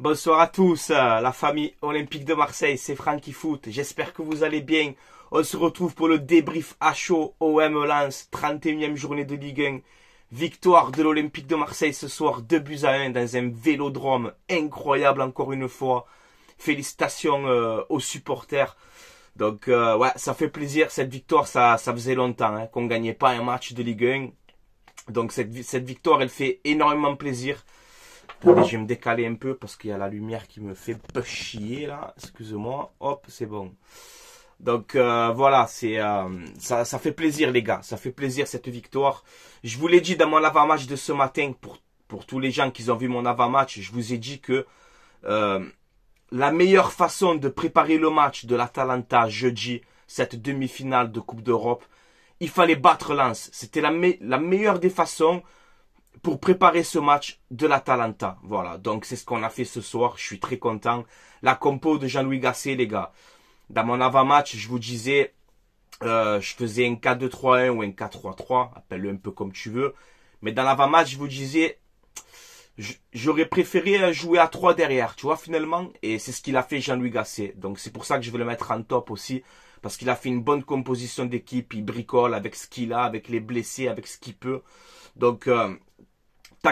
Bonsoir à tous, euh, la famille olympique de Marseille, c'est Francky Foot. J'espère que vous allez bien. On se retrouve pour le débrief à chaud OM Lens, 31e journée de Ligue 1. Victoire de l'Olympique de Marseille ce soir, 2 buts à 1 dans un vélodrome incroyable encore une fois. Félicitations euh, aux supporters. Donc euh, ouais, ça fait plaisir cette victoire, ça, ça faisait longtemps qu'on hein, qu'on gagnait pas un match de Ligue 1. Donc cette, cette victoire, elle fait énormément plaisir je vais me décaler un peu parce qu'il y a la lumière qui me fait chier là. excusez moi Hop, c'est bon. Donc euh, voilà, c'est euh, ça, ça fait plaisir les gars, ça fait plaisir cette victoire. Je vous l'ai dit dans mon avant-match de ce matin pour tous les gens qui ont vu mon avant-match, je vous ai dit que euh, la meilleure façon de préparer le match de l'Atalanta jeudi, cette demi-finale de Coupe d'Europe, il fallait battre Lens. C'était la meilleure des façons pour préparer ce match de l'Atalanta. Voilà, donc c'est ce qu'on a fait ce soir. Je suis très content. La compo de Jean-Louis Gasset, les gars. Dans mon avant-match, je vous disais, euh, je faisais un 4-2-3-1 ou un 4-3-3, appelle-le un peu comme tu veux. Mais dans l'avant-match, je vous disais, j'aurais préféré jouer à 3 derrière, tu vois, finalement. Et c'est ce qu'il a fait Jean-Louis Gasset. Donc c'est pour ça que je vais le mettre en top aussi. Parce qu'il a fait une bonne composition d'équipe. Il bricole avec ce qu'il a, avec les blessés, avec ce qu'il peut. Donc... Euh,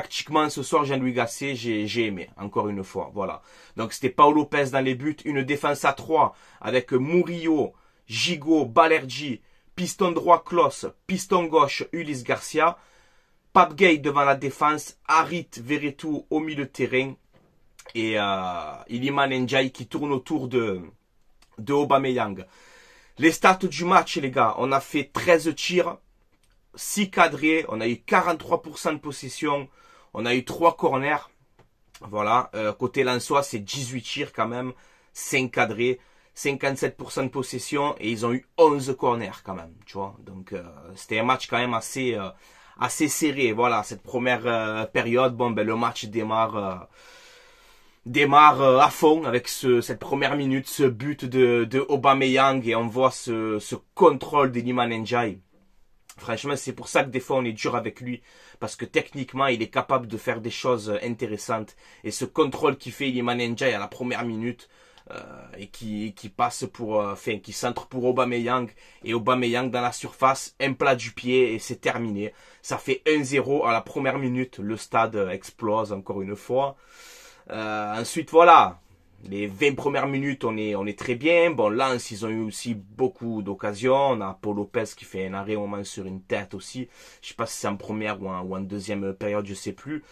tactiquement, ce soir, Jean-Louis Gasset, j'ai aimé, encore une fois. Voilà. Donc, c'était Paulo Lopez dans les buts. Une défense à 3 avec Murillo, Gigot, Balergi, piston droit, Klos, piston gauche, Ulysse Garcia. gay devant la défense, Harit, Veretout au milieu de terrain. Et euh, Iliman Ndjai qui tourne autour de, de Aubameyang. Les stats du match, les gars. On a fait 13 tirs, 6 cadrés. On a eu 43% de possession. On a eu trois corners. Voilà. Euh, côté l'Ansois c'est 18 tirs quand même. 5 cadrés. 57% de possession et ils ont eu 11 corners quand même, tu vois. Donc euh, c'était un match quand même assez euh, assez serré. Voilà, cette première période, bon ben le match démarre démarre à fond avec cette première minute, ce but de, de Aubameyang et on voit ce, ce contrôle Niman Njai Franchement, c'est pour ça que des fois on est dur avec lui, parce que techniquement il est capable de faire des choses euh, intéressantes. Et ce contrôle qu'il fait, il est à la première minute, euh, et qui, qui passe pour, euh, qui centre pour Aubameyang, et Aubameyang dans la surface, un plat du pied et c'est terminé. Ça fait 1-0 à la première minute, le stade explose encore une fois. ensuite voilà, les 20 premières minutes, on est, on est très bien. Bon, Lance, ils ont eu aussi beaucoup d'occasions. On a Paul Lopez qui fait un arrêt au moment sur une tête aussi. Je sais pas si c'est en première ou en, deuxième période, je sais plus.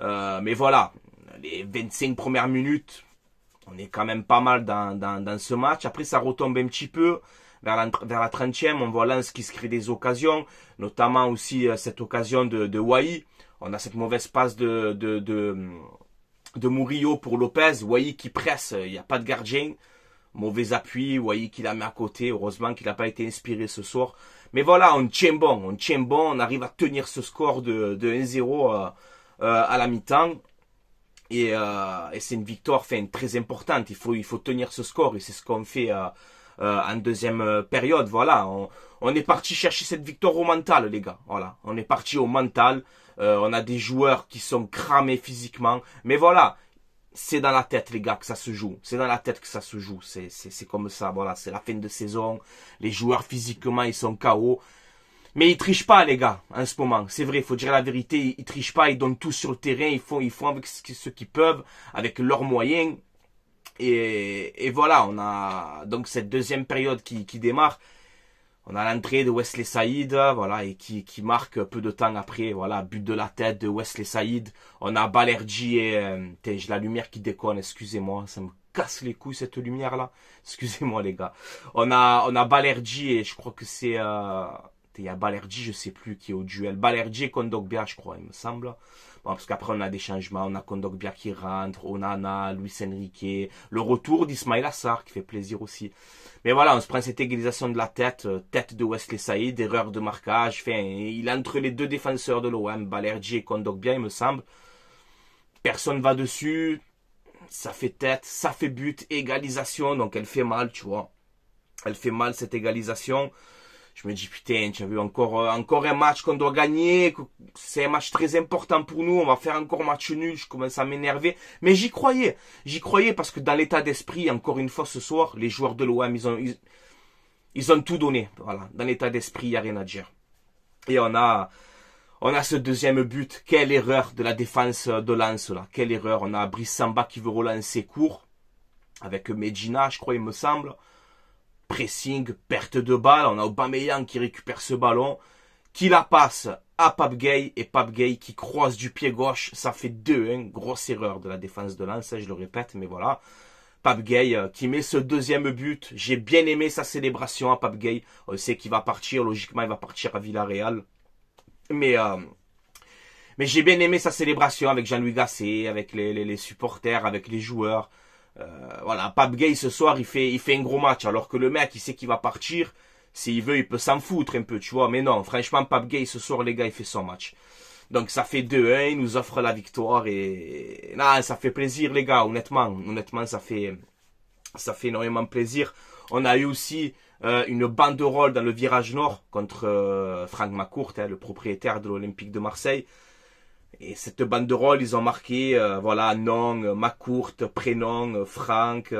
Euh, mais voilà, les 25 premières minutes, on est quand même pas mal dans, dans, ce match. Après, ça retombe un petit peu. Vers la, 30e, on voit Lance qui se crée des occasions, notamment aussi euh, cette occasion de, de Wai. On a cette mauvaise passe de, de de Murillo pour Lopez. Vous voyez qui presse, il n'y a pas de gardien. Mauvais appui, vous voyez qu'il l'a mis à côté. Heureusement qu'il n'a pas été inspiré ce soir. Mais voilà, on tient bon, on tient bon. On arrive à tenir ce score de, 1-0 euh, euh, à la mi-temps. Et, euh, c'est une victoire très importante. Il faut, il faut tenir ce score et c'est ce qu'on fait en deuxième période. Voilà, on, on est parti chercher cette victoire au mental, les gars. Voilà, on est parti au mental. Euh, on a des joueurs qui sont cramés physiquement. Mais voilà, c'est dans la tête, les gars, que ça se joue. C'est dans la tête que ça se joue. C'est comme ça, voilà. C'est la fin de saison. Les joueurs, physiquement, ils sont KO. Mais ils trichent pas, les gars, en ce moment. C'est vrai, il faut dire la vérité. Ils, ils, trichent pas, ils donnent tout sur le terrain. Ils font, ils font avec ce qu'ils peuvent, avec leurs moyens. Et, et, voilà, on a donc cette deuxième période qui, qui démarre on a l'entrée de Wesley Saïd, voilà, et qui, qui, marque peu de temps après, voilà, but de la tête de Wesley Saïd. On a Balerji et euh, la lumière qui déconne, excusez-moi, ça me casse les couilles cette lumière là. Excusez-moi les gars. On a on a Balerji et je crois que c'est euh, il y a Balerji, je sais plus qui est au duel. Balerji et Kondogbia, je crois, il me semble parce qu'après, on a des changements. On a Kondogbia qui rentre, Onana, Luis Enrique, le retour d'Ismail Assar qui fait plaisir aussi. Mais voilà, on se prend cette égalisation de la tête, euh, tête de Wesley Saïd, erreur de marquage. il est entre les deux défenseurs de l'OM, Balerji et Kondogbia, il me semble. Personne va dessus. Ça fait tête, ça fait but, égalisation, donc elle fait mal, tu vois. Elle fait mal cette égalisation je me dis putain, tu as vu encore euh, encore un match qu'on doit gagner, c'est un match très important pour nous, on va faire encore match nul, je commence à m'énerver, mais j'y croyais, j'y croyais parce que dans l'état d'esprit, encore une fois ce soir, les joueurs de l'OM ils ont ils, ont tout donné, voilà, dans l'état d'esprit il y a rien à dire. Et on a on a ce deuxième but, quelle erreur de la défense de lance là, quelle erreur, on a Brissamba qui veut relancer court avec Medina, je crois il me semble pressing, perte de balle. On a Aubameyang qui récupère ce ballon, qui la passe à Gay et Gay qui croise du pied gauche. Ça fait deux, hein. grosse erreur de la défense de Lens, hein, je le répète, mais voilà. Pape euh, qui met ce deuxième but. J'ai bien aimé sa célébration à Gay. On sait qu'il va partir, logiquement il va partir à Villarreal. Mais euh, mais j'ai bien aimé sa célébration avec Jean-Louis Gasset, avec les supporters, avec les joueurs. Euh, voilà, Pape Gay ce soir, il fait, il fait un gros match, alors que le mec, il sait qu'il va partir. S'il veut, il peut s'en foutre un peu, tu vois. Mais non, franchement, Pape Gay ce soir, les gars, il fait son match. Donc ça fait 2-1, il nous offre la victoire et là, ça fait plaisir les gars, honnêtement, honnêtement ça fait ça fait énormément plaisir. On a eu aussi bande euh, une banderole dans le virage nord contre euh, Frank Franck Macourt, hein, le propriétaire de l'Olympique de Marseille. Et cette banderole, ils ont marqué, euh, voilà, non, Macourt, prénom, Franck,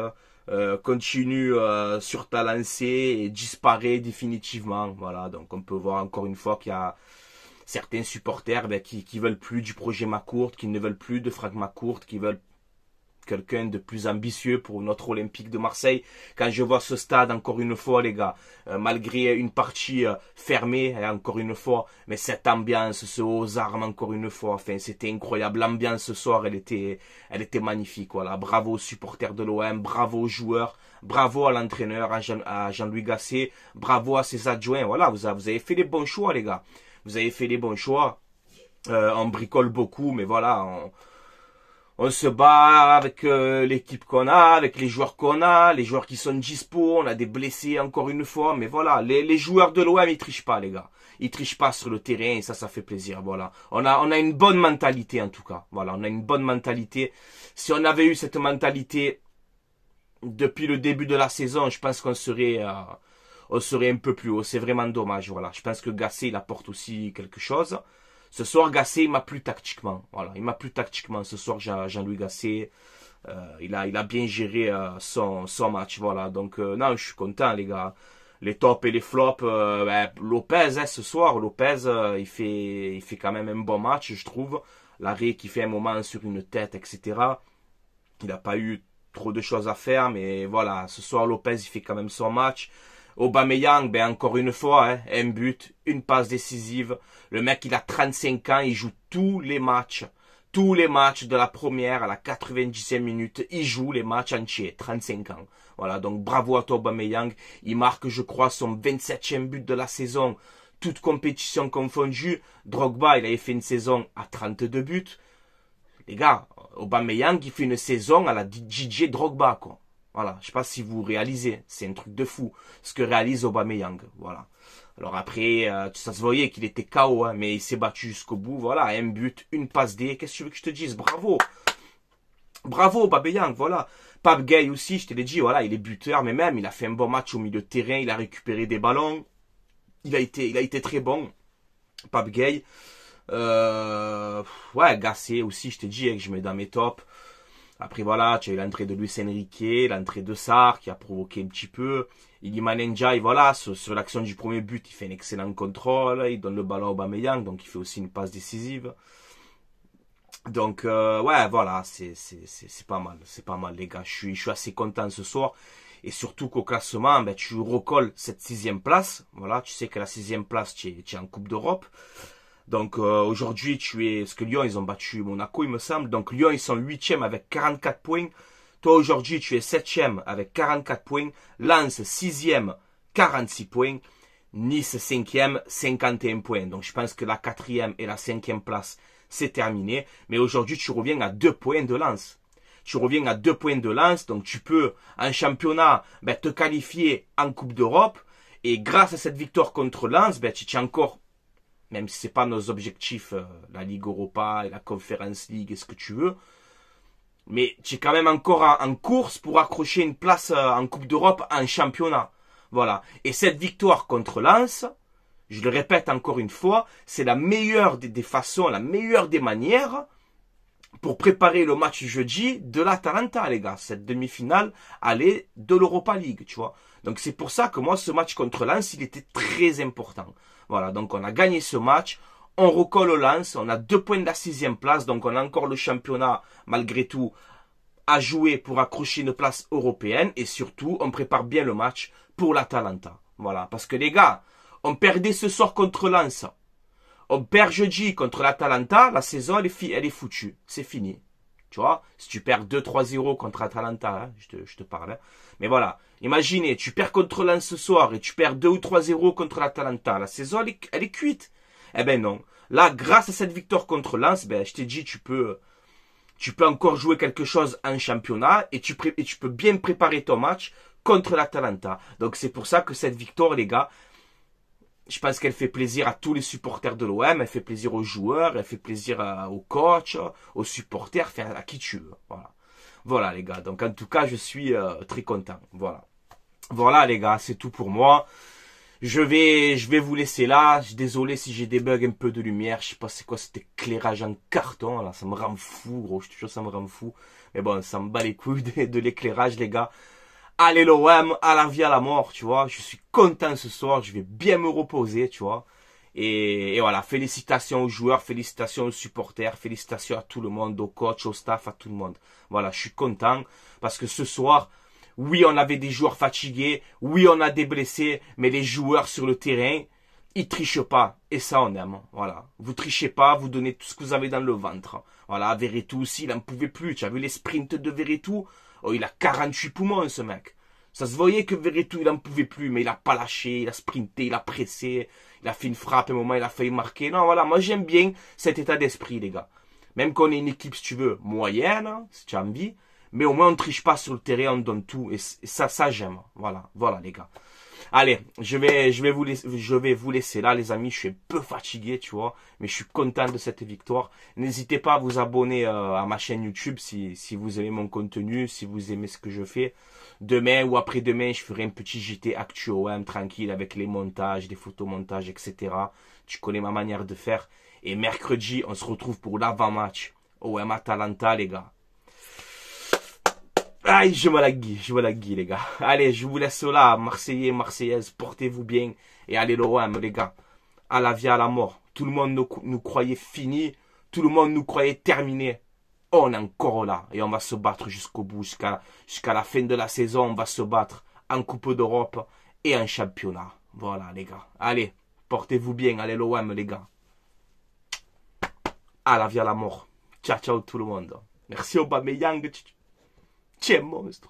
euh, continue euh, sur ta lancée et disparaît définitivement. Voilà, donc on peut voir encore une fois qu'il y a certains supporters ben, qui, qui veulent plus du projet Macourt, qui ne veulent plus de Franck Macourt, qui veulent quelqu'un de plus ambitieux pour notre Olympique de Marseille. Quand je vois ce stade, encore une fois, les gars, euh, malgré une partie euh, fermée, hein, encore une fois, mais cette ambiance, ce haut aux armes, encore une fois, enfin, c'était incroyable. L'ambiance ce soir, elle était, elle était magnifique. Voilà, bravo aux supporters de l'OM, bravo aux joueurs, bravo à l'entraîneur, à Jean-Louis Gasset, bravo à ses adjoints. Voilà, vous, avez fait les bons choix, les gars. Vous avez fait les bons choix. Euh, on bricole beaucoup, mais voilà, on se bat avec euh, l'équipe qu'on a, avec les joueurs qu'on a, les joueurs qui sont dispo, on a des blessés encore une fois, mais voilà, les, joueurs de l'OM ils trichent pas les gars, ils trichent pas sur le terrain et ça ça fait plaisir, voilà. On a on a une bonne mentalité en tout cas, voilà, on a une bonne mentalité. Si on avait eu cette mentalité depuis le début de la saison, je pense qu'on serait euh, on serait un peu plus haut. C'est vraiment dommage, voilà. Je pense que Gassé il apporte aussi quelque chose. Ce soir, Gasset, il m'a plus tactiquement. Voilà, il m'a plus tactiquement. Ce soir, Jean-Louis Gasset, euh, il, a, il a bien géré euh, son, son match. Voilà, donc euh, non, je suis content, les gars. Les tops et les flops, ben, Lopez, hein, ce soir, Lopez, il, fait, il fait quand même un bon match, je trouve. L'arrêt qui fait un moment sur une tête, etc. Il n'a pas eu trop de choses à faire, mais voilà, ce soir, Lopez, il fait quand même son match. Aubameyang, ben encore une fois, hein, un but, une passe décisive. Le mec, il a 35 ans, il joue tous les matchs. Tous les matchs de la première à la 95e minute, il joue les matchs entiers, 35 ans. Voilà, donc bravo à toi Aubameyang. Il marque, je crois, son 27e but de la saison. Toute compétition confondue. Drogba, il avait fait une saison à 32 buts. Les gars, Aubameyang, il fait une saison à la DJ Drogba, quoi. Voilà, je sais pas si vous réalisez, c'est un truc de fou ce que réalise Aubameyang. Voilà. Alors après, euh, ça se voyait qu'il était KO, hein, mais il s'est battu jusqu'au bout. Voilà, un but, une passe D. Qu'est-ce que tu veux que je te dise Bravo, bravo Aubameyang. Voilà. Pape Gay aussi, je te l'ai dit. Voilà, il est buteur, mais même il a fait un bon match au milieu de terrain. Il a récupéré des ballons. Il a été, il a été très bon. Pape Gay. Euh, ouais, Gassé aussi, je te dit, hein, que je mets dans mes tops. Après, voilà, tu as eu l'entrée de Luis Enrique, l'entrée de Sar, qui a provoqué un petit peu. Iliman et voilà, sur, l'action du premier but, il fait un excellent contrôle. Il donne le ballon à Aubameyang, donc il fait aussi une passe décisive. Donc, euh, ouais, voilà, c'est pas mal. C'est pas mal, les gars. Je suis, je suis assez content ce soir. Et surtout qu'au classement, ben, tu recolles cette sixième place. Voilà, tu sais que la sixième place, tu tu es en Coupe d'Europe. Donc euh, aujourd'hui, tu es... Parce que Lyon, ils ont battu Monaco, il me semble. Donc Lyon, ils sont 8e avec 44 points. Toi, aujourd'hui, tu es 7e avec 44 points. Lance 6e, 46 points. Nice, 5e, 51 points. Donc je pense que la 4e et la 5e place, c'est terminé. Mais aujourd'hui, tu reviens à 2 points de Lance. tu reviens à deux points de lance, donc tu peux en championnat ben, te qualifier en Coupe d'Europe. Et grâce à cette victoire contre Lance, ben, tu es encore même si ce n'est pas nos objectifs, euh, la Ligue Europa et la Conference League et ce que tu veux. Mais tu es quand même encore en, course pour accrocher une place euh, en Coupe d'Europe, en championnat. Voilà. Et cette victoire contre Lens, je le répète encore une fois, c'est la meilleure des, façons, la meilleure des manières pour préparer le match jeudi de la l'Atalanta, les gars. Cette demi-finale, aller de l'Europa League, tu vois. Donc c'est pour ça que moi, ce match contre Lens, il était très important. Voilà, donc on a gagné ce match. On recolle au lance. On a deux points de la sixième place. Donc on a encore le championnat, malgré tout, à jouer pour accrocher une place européenne. Et surtout, on prépare bien le match pour l'Atalanta. Voilà, parce que les gars, on perdait ce sort contre Lens. On perd jeudi contre l'Atalanta. La saison, elle est, elle est foutue. C'est fini. Tu vois, si tu perds 2-3-0 contre l'Atalanta, hein, je, te, parle. Hein. Mais voilà, Imaginez, tu perds contre Lens ce soir et tu perds 2 ou 3-0 contre l'Atalanta. La saison, elle est, cuite. Eh ben non. Là, grâce à cette victoire contre Lens, ben, je t'ai dit, tu peux, tu peux encore jouer quelque chose en championnat et tu, tu peux bien préparer ton match contre l'Atalanta. Donc c'est pour ça que cette victoire, les gars, je pense qu'elle fait plaisir à tous les supporters de l'OM, elle fait plaisir aux joueurs, elle fait plaisir aux coachs, aux supporters, à qui tu veux. Voilà. Voilà les gars, donc en tout cas je suis euh, très content. Voilà. Voilà les gars, c'est tout pour moi. Je vais, je vais vous laisser là. Je Désolé si j'ai des bugs un peu de lumière. Je sais pas c'est quoi cet éclairage en carton là. Ça me rend fou gros. Je suis jure ça me rend fou. Mais bon, ça me bat les couilles de, de l'éclairage les gars. Allez l'OM, à la vie, à la mort, tu vois. Je suis content ce soir. Je vais bien me reposer, tu vois. Et, voilà, félicitations aux joueurs, félicitations aux supporters, félicitations à tout le monde, au coach, au staff, à tout le monde. Voilà, je suis content parce que ce soir, oui, on avait des joueurs fatigués, oui, on a des blessés, mais les joueurs sur le terrain, ils trichent pas. Et ça, on aime. Voilà. Vous trichez pas, vous donnez tout ce que vous avez dans le ventre. Voilà, Veretout aussi, il n'en pouvait plus. Tu as vu les sprints de Veretout Oh, il a 48 poumons, ce mec. Ça se voyait que Veretout, il n'en pouvait plus, mais il a pas lâché, il a sprinté, il a pressé, il a fait une frappe, à un moment, il a failli marquer. Non, voilà, moi j'aime bien cet état d'esprit, les gars. Même qu'on est une équipe, si tu veux, moyenne, hein, si tu as envie, mais au moins on triche pas sur le terrain, on donne tout. Et ça, ça j'aime. Voilà, voilà les gars. Allez, je vais, je, vais vous laisser, je vais vous laisser là, les amis. Je suis un peu fatigué, tu vois, mais je suis content de cette victoire. N'hésitez pas à vous abonner euh, à ma chaîne YouTube si, si vous aimez mon contenu, si vous aimez ce que je fais. Demain ou après-demain, je ferai un petit JT Actu OM tranquille avec les montages, les photomontages, etc. Tu connais ma manière de faire. Et mercredi, on se retrouve pour l'avant-match. OM Atalanta, les gars. Aïe, je me la guille, je me la guille, les gars. Allez, je vous laisse là, Marseillais, Marseillaise, portez-vous bien et allez l'OM, les gars. À la vie, à la mort. Tout le monde nous, croyait fini, tout le monde nous croyait terminé. On est encore là et on va se battre jusqu'au bout, jusqu'à la fin de la saison. On va se battre en Coupe d'Europe et en championnat. Voilà, les gars. Allez, portez-vous bien, allez l'OM, les gars. À la vie, à la mort. Ciao, ciao tout le monde. Merci Aubameyang. Chemons.